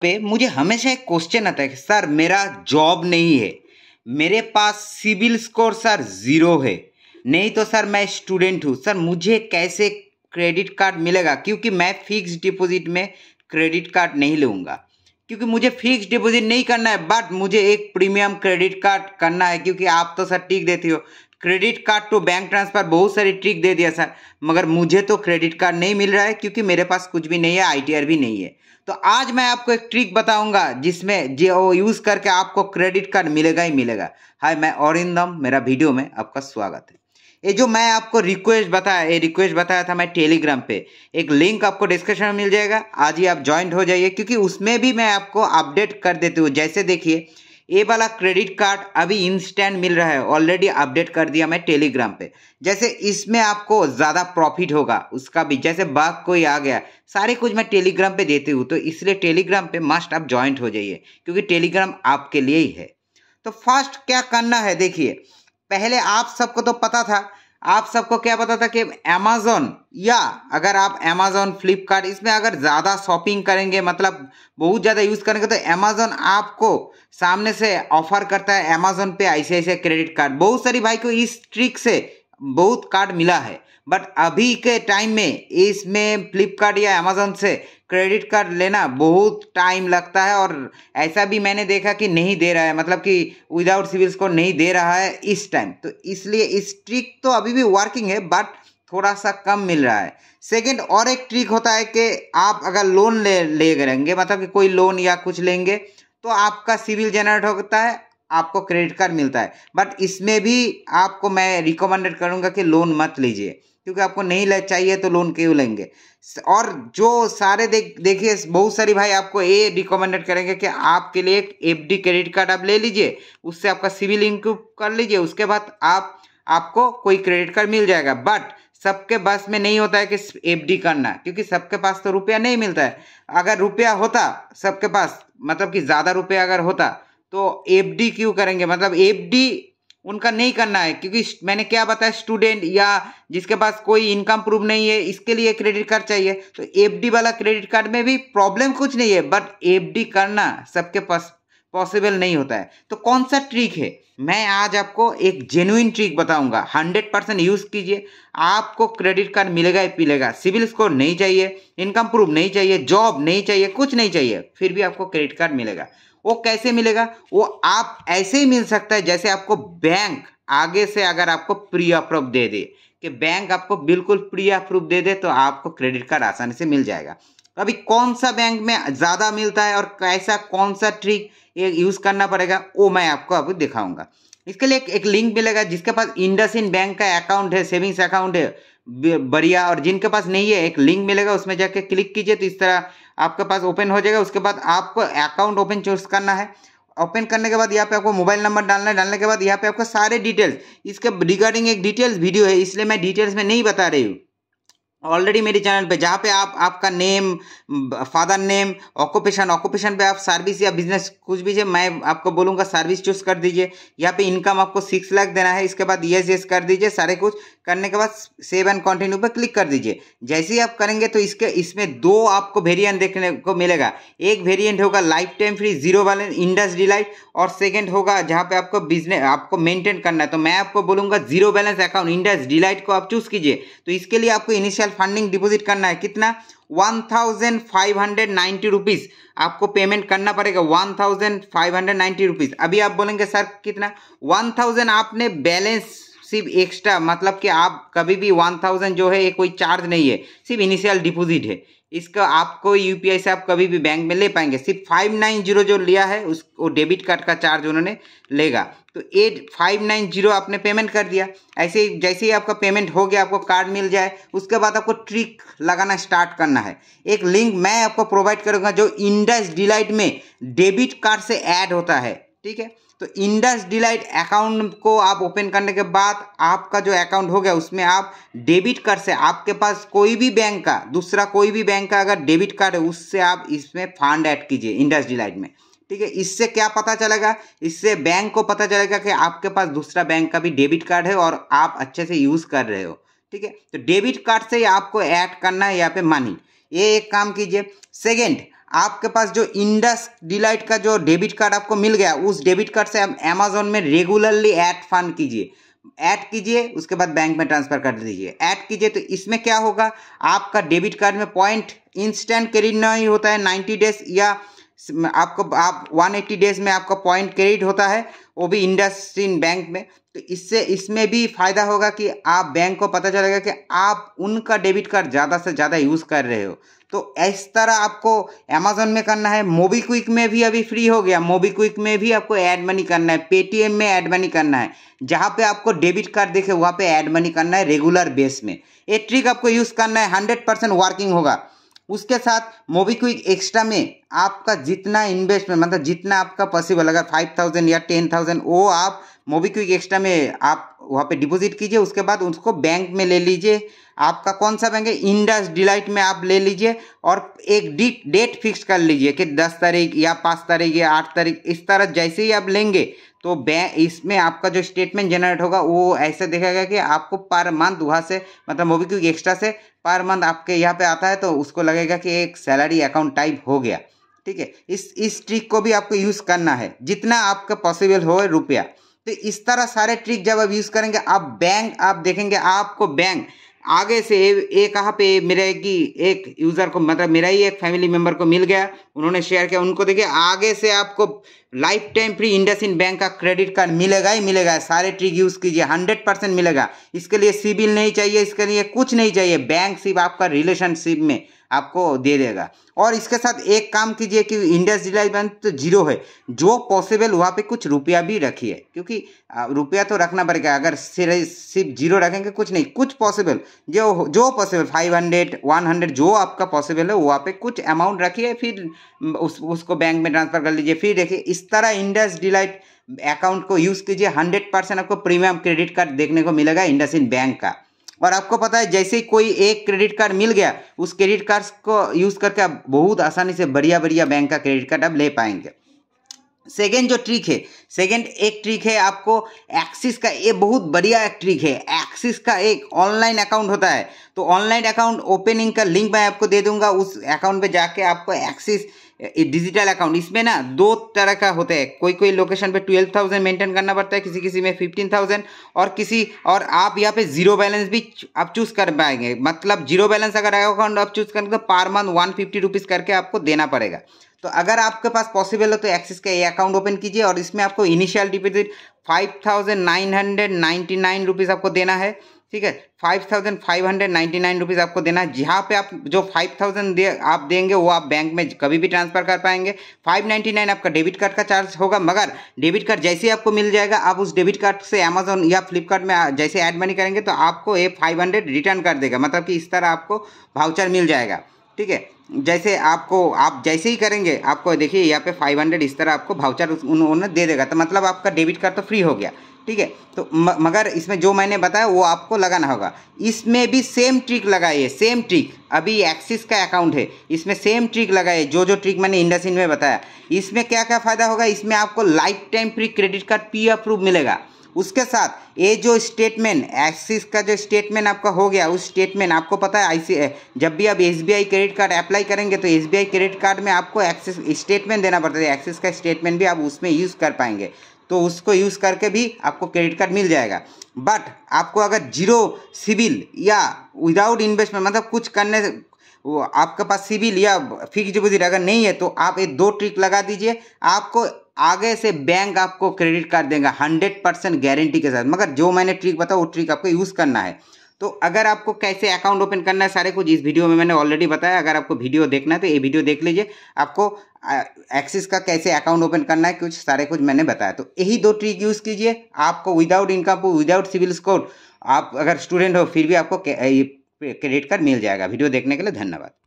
पे मुझे हमेशा एक क्वेश्चन आता है कि सर मेरा जॉब नहीं है मेरे पास सिविल स्कोर सर ज़ीरो है नहीं तो सर मैं स्टूडेंट हूँ सर मुझे कैसे क्रेडिट कार्ड मिलेगा क्योंकि मैं फिक्स डिपॉजिट में क्रेडिट कार्ड नहीं लूँगा क्योंकि मुझे फिक्स डिपॉजिट नहीं करना है बट मुझे एक प्रीमियम क्रेडिट कार्ड करना है क्योंकि आप तो सर टिक देते हो credit card to bank transfer बहुत सारी ट्रिक दे दिया सर मगर मुझे तो क्रेडिट कार्ड नहीं मिल रहा है क्योंकि मेरे पास कुछ भी नहीं है आईटीआर भी नहीं है तो आज मैं आपको एक ट्रिक बताऊंगा जिसमें जो यूज करके आपको क्रेडिट कार्ड मिलेगा ही मिलेगा हाय मैं औरिंदम मेरा वीडियो में आपका स्वागत है ये जो मैं आपको रिक्वेस्ट बताया ये रिक्वेस्ट बताया था मैं टेलीग्राम पे एक लिंक आपको डिस्क्रिप्शन में मिल जाएगा आज ही आप ज्वाइंट हो जाइए क्योंकि उसमें भी मैं आपको अपडेट कर देती हूँ जैसे देखिए ये वाला क्रेडिट कार्ड अभी इंस्टेंट मिल रहा है ऑलरेडी अपडेट कर दिया मैं टेलीग्राम पे जैसे इसमें आपको ज़्यादा प्रॉफिट होगा उसका भी जैसे बाग कोई आ गया सारे कुछ मैं टेलीग्राम पे देती हूँ तो इसलिए टेलीग्राम पे मस्ट आप ज्वाइंट हो जाइए क्योंकि टेलीग्राम आपके लिए ही है तो फर्स्ट क्या करना है देखिए पहले आप सबको तो पता था आप सबको क्या पता था कि अमेजोन या अगर आप अमेजोन फ्लिपकार्ट इसमें अगर ज़्यादा शॉपिंग करेंगे मतलब बहुत ज़्यादा यूज़ करेंगे तो अमेजोन आपको सामने से ऑफर करता है अमेजोन पे ऐसे क्रेडिट कार्ड बहुत सारी भाई को इस ट्रिक से बहुत कार्ड मिला है बट अभी के टाइम में इसमें फ्लिपकार्ट या अमेजोन से क्रेडिट कार्ड लेना बहुत टाइम लगता है और ऐसा भी मैंने देखा कि नहीं दे रहा है मतलब कि विदाउट सिविल स्कोर नहीं दे रहा है इस टाइम तो इसलिए इस ट्रिक तो अभी भी वर्किंग है बट थोड़ा सा कम मिल रहा है सेकंड और एक ट्रिक होता है कि आप अगर लोन ले ले करेंगे मतलब कि कोई लोन या कुछ लेंगे तो आपका सिविल जनरेट होता है आपको क्रेडिट कार्ड मिलता है बट इसमें भी आपको मैं रिकमेंडेड करूँगा कि लोन मत लीजिए क्योंकि आपको नहीं ले चाहिए तो लोन क्यों लेंगे और जो सारे देख देखिए बहुत सारी भाई आपको ये रिकमेंडेड करेंगे कि आपके लिए एक एफ क्रेडिट कार्ड आप ले लीजिए उससे आपका सिविल इंक्रूव कर लीजिए उसके बाद आप आपको कोई क्रेडिट कार्ड मिल जाएगा बट सबके पास में नहीं होता है कि एफ डी करना क्योंकि सबके पास तो रुपया नहीं मिलता है अगर रुपया होता सबके पास मतलब कि ज़्यादा रुपया अगर होता तो एफ डी क्यों करेंगे मतलब एफ डी उनका नहीं करना है क्योंकि मैंने क्या बताया स्टूडेंट या जिसके पास कोई इनकम प्रूफ नहीं है इसके लिए क्रेडिट कार्ड चाहिए तो एफडी वाला क्रेडिट कार्ड में भी प्रॉब्लम कुछ नहीं है बट एफडी करना सबके पास पॉसिबल नहीं होता है तो कौन सा ट्रिक है मैं आज आपको एक जेन्यून ट्रिक बताऊंगा हंड्रेड परसेंट यूज़ कीजिए आपको क्रेडिट कार्ड मिलेगा ही मिलेगा सिविल स्कोर नहीं चाहिए इनकम प्रूफ नहीं चाहिए जॉब नहीं चाहिए कुछ नहीं चाहिए फिर भी आपको क्रेडिट कार्ड मिलेगा वो कैसे मिलेगा वो आप ऐसे ही मिल सकता है जैसे आपको बैंक आगे से अगर आपको प्री अप्रूव दे दे कि बैंक आपको बिल्कुल प्री अप्रूव दे दे तो आपको क्रेडिट कार्ड आसानी से मिल जाएगा अभी कौन सा बैंक में ज़्यादा मिलता है और कैसा कौन सा ट्रिक यूज़ करना पड़ेगा वो मैं आपको अभी दिखाऊंगा इसके लिए एक, एक लिंक मिलेगा जिसके पास इंडस इन बैंक का अकाउंट है सेविंग्स अकाउंट है बढ़िया और जिनके पास नहीं है एक लिंक मिलेगा उसमें जाके क्लिक कीजिए तो इस तरह आपके पास ओपन हो जाएगा उसके बाद आपको अकाउंट ओपन चूज करना है ओपन करने के बाद यहाँ पे आपको मोबाइल नंबर डालना है डालने के बाद यहाँ पे आपको सारे डिटेल्स इसके रिगार्डिंग एक डिटेल्स वीडियो है इसलिए मैं डिटेल्स में नहीं बता रही हूँ ऑलरेडी मेरे चैनल पे जहाँ पे आप आपका name father name occupation occupation पे आप सर्विस या बिजनेस कुछ भी मैं आपको बोलूँगा सर्विस चूज कर दीजिए यहाँ पे इनकम आपको सिक्स लाख देना है इसके बाद यस यस कर दीजिए सारे कुछ करने के बाद सेव एंड कंटिन्यू पे क्लिक कर दीजिए जैसे ही आप करेंगे तो इसके इसमें दो आपको वेरियंट देखने को मिलेगा एक वेरियंट होगा life time free zero balance Indus delight और सेकेंड होगा जहाँ पे आपको बिजनेस आपको मेंटेन करना है तो मैं आपको बोलूँगा zero balance account Indus delight को आप चूज कीजिए तो इसके लिए आपको इनिशियल इनिशियल फंडिंग डिपोजिट करना है कितना one thousand five hundred ninety rupees आपको पेमेंट करना पड़ेगा one thousand five hundred ninety rupees अभी आप बोलेंगे सर कितना वन थाउजेंड आपने बैलेंस सिर्फ एक्स्ट्रा मतलब कि आप कभी भी वन थाउजेंड जो है ये कोई चार्ज नहीं है सिर्फ इनिशियल डिपोजिट है इसका आपको यूपीआई से आप कभी भी बैंक में ले पाएंगे सिर्फ फाइव नाइन जीरो जो लिया है उसको डेबिट कार्ड का चार्ज उन्होंने लेगा तो ए फाइव नाइन जीरो आपने पेमेंट कर दिया ऐसे ही जैसे ही आपका पेमेंट हो गया आपको कार्ड मिल जाए उसके बाद आपको ट्रिक लगाना स्टार्ट करना है एक लिंक मैं आपको प्रोवाइड करूँगा जो इंडस डिलाइट में डेबिट कार्ड से ऐड होता है ठीक है तो इंडस डिलाइट अकाउंट को आप ओपन करने के बाद आपका जो अकाउंट हो गया उसमें आप डेबिट कार्ड से आपके पास कोई भी बैंक का दूसरा कोई भी बैंक का अगर डेबिट कार्ड है उससे आप इसमें फंड ऐड कीजिए इंडस डिलाइट में ठीक है इससे क्या पता चलेगा इससे बैंक को पता चलेगा कि आपके पास दूसरा बैंक का भी डेबिट कार्ड है और आप अच्छे से यूज़ कर रहे हो ठीक है तो डेबिट कार्ड से ही आपको ऐड करना है यहाँ पे मनी ये एक काम कीजिए सेकेंड आपके पास जो इंडस डिलाइट का जो डेबिट कार्ड आपको मिल गया उस डेबिट कार्ड से आप अमेजोन में रेगुलरली ऐड फंड कीजिए ऐड कीजिए उसके बाद बैंक में ट्रांसफर कर दीजिए ऐड कीजिए तो इसमें क्या होगा आपका डेबिट कार्ड में पॉइंट इंस्टेंट क्रेडिट नहीं होता है नाइन्टी डेज या आपको आप 180 डेज में आपका पॉइंट क्रेडिट होता है वो भी इंडस्ट्रीन बैंक में तो इससे इसमें भी फायदा होगा कि आप बैंक को पता चलेगा कि आप उनका डेबिट कार्ड ज़्यादा से ज़्यादा यूज़ कर रहे हो तो इस तरह आपको अमेजोन में करना है मोबी क्विक में भी अभी फ्री हो गया मोबी क्विक में भी आपको ऐड मनी करना है पेटीएम में ऐड मनी करना है जहाँ पे आपको डेबिट कार्ड देखे वहाँ पे ऐड मनी करना है रेगुलर बेस में ये ट्रिक आपको यूज़ करना है हंड्रेड परसेंट वर्किंग होगा उसके साथ मोबीक्विक एक्स्ट्रा में आपका जितना इन्वेस्टमेंट मतलब जितना आपका पॉसिबल अगर फाइव थाउजेंड या टेन थाउजेंड वो आप मोबीक्विक एक्स्ट्रा में आप वहाँ पे डिपॉजिट कीजिए उसके बाद उसको बैंक में ले लीजिए आपका कौन सा बैंक है इंडस डिलाइट में आप ले लीजिए और एक डी डेट फिक्स कर लीजिए कि दस तारीख या पाँच तारीख या आठ तारीख इस तरह जैसे ही आप लेंगे तो इसमें आपका जो स्टेटमेंट जनरेट होगा वो ऐसे देखेगा कि आपको पर मंथ वहाँ से मतलब मोबीक्विक एक्स्ट्रा से पर मंथ आपके यहाँ पे आता है तो उसको लगेगा कि एक सैलरी अकाउंट टाइप हो गया ठीक है इस इस ट्रिक को भी आपको यूज़ करना है जितना आपका पॉसिबल हो रुपया तो इस तरह सारे ट्रिक जब आप यूज़ करेंगे आप बैंक आप देखेंगे आपको बैंक आगे से एक कहाँ पे मेरे की एक यूज़र को मतलब मेरा ही एक फैमिली मेम्बर को मिल गया उन्होंने शेयर किया उनको देखिए आगे से आपको life time free IndusInd bank का क्रेडिट कार्ड मिलेगा ही मिलेगा सारे ट्रिक यूज़ कीजिए हंड्रेड परसेंट मिलेगा इसके लिए सिबिल नहीं चाहिए इसके लिए कुछ नहीं चाहिए बैंक सिर्फ आपका रिलेशनशिप में आपको दे देगा और इसके साथ एक काम कीजिए कि इंडस बैंक तो जीरो है जो पॉसिबल वहाँ पे कुछ रुपया भी रखिए क्योंकि रुपया तो रखना पड़ेगा अगर सिर्फ जीरो रखेंगे कुछ नहीं कुछ पॉसिबल जो जो possible five hundred one hundred जो आपका पॉसिबल है वहाँ पे कुछ अमाउंट रखिए फिर उस उसको बैंक में ट्रांसफ़र कर लीजिए फिर देखिए इस तरह इंडस डिलाइट अकाउंट को यूज़ कीजिए हंड्रेड परसेंट आपको प्रीमियम क्रेडिट कार्ड देखने को मिलेगा इंडस बैंक का और आपको पता है जैसे ही कोई एक क्रेडिट कार्ड मिल गया उस क्रेडिट कार्ड को यूज़ करके आप बहुत आसानी से बढ़िया बढ़िया बैंक का क्रेडिट कार्ड आप ले पाएंगे सेकेंड जो ट्रिक है सेकेंड एक ट्रिक है आपको एक्सिस का ये बहुत बढ़िया एक ट्रिक है एक्सिस का एक ऑनलाइन अकाउंट होता है तो ऑनलाइन अकाउंट ओपनिंग का लिंक मैं आपको दे दूंगा उस अकाउंट पे जाके आपको एक्सिस डिजिटल अकाउंट इसमें ना दो तरह का होता है कोई कोई लोकेशन पे ट्वेल्व थाउजेंड मेंटेन करना पड़ता है किसी किसी में फिफ्टीन थाउजेंड और किसी और आप यहाँ पे जीरो बैलेंस भी आप चूज कर पाएंगे मतलब जीरो बैलेंस अगर अकाउंट आप चूज करेंगे तो per month one fifty rupees करके आपको देना पड़ेगा तो अगर आपके पास पॉसिबल हो तो एक्सिस का ये अकाउंट ओपन कीजिए और इसमें आपको initial deposit five thousand nine hundred ninety nine rupees आपको देना है ठीक है five thousand five hundred ninety nine rupees आपको देना है जहाँ पे आप जो फाइव थाउजेंड दे आप देंगे वो आप बैंक में कभी भी ट्रांसफर कर पाएंगे फाइव नाइन्टी नाइन आपका डेबिट कार्ड का चार्ज होगा मगर डेबिट कार्ड जैसे ही आपको मिल जाएगा आप उस डेबिट कार्ड से अमेजोन या फ्लिपकार्ट में जैसे ऐड मनी करेंगे तो आपको ये फाइव हंड्रेड रिटर्न कर देगा मतलब कि इस तरह आपको भाउचर मिल जाएगा ठीक है जैसे आपको आप जैसे ही करेंगे आपको देखिए यहाँ पे 500 इस तरह आपको भाउचर उन्होंने दे देगा तो मतलब आपका डेबिट कार्ड तो फ्री हो गया ठीक है तो मगर इसमें जो मैंने बताया वो आपको लगाना होगा इसमें भी सेम ट्रिक लगाइए सेम ट्रिक अभी एक्सिस का अकाउंट है इसमें सेम ट्रिक लगाइए जो जो ट्रिक मैंने इंडसिन में बताया इसमें क्या क्या फ़ायदा होगा इसमें आपको life time free credit card preapprove मिलेगा उसके साथ ये जो स्टेटमेंट एक्सिस का जो स्टेटमेंट आपका हो गया उस स्टेटमेंट आपको पता है आईसी जब भी आप एस क्रेडिट कार्ड अप्लाई करेंगे तो एस क्रेडिट कार्ड में आपको एक्सिस स्टेटमेंट देना पड़ता है एक्सिस का स्टेटमेंट भी आप उसमें यूज़ कर पाएंगे तो उसको यूज़ करके भी आपको क्रेडिट कार्ड मिल जाएगा बट आपको अगर जीरो सिविल या विदाउट इन्वेस्टमेंट मतलब कुछ करने वो आपके पास सिविल या फिक्स डिपोजिट अगर नहीं है तो आप ये दो ट्रिक लगा दीजिए आपको आगे से बैंक आपको क्रेडिट कार्ड देगा हंड्रेड परसेंट गारंटी के साथ मगर जो मैंने ट्रिक बताया वो ट्रिक आपको यूज़ करना है तो अगर आपको कैसे अकाउंट ओपन करना है सारे कुछ इस वीडियो में मैंने ऑलरेडी बताया अगर आपको वीडियो देखना है तो ये वीडियो देख लीजिए आपको एक्सिस का कैसे अकाउंट ओपन करना है कुछ सारे कुछ मैंने बताया तो यही दो ट्रिक यूज़ कीजिए आपको without income without CIBIL score आप अगर स्टूडेंट हो फिर भी आपको क्रेडिट कार्ड मिल जाएगा वीडियो देखने के लिए धन्यवाद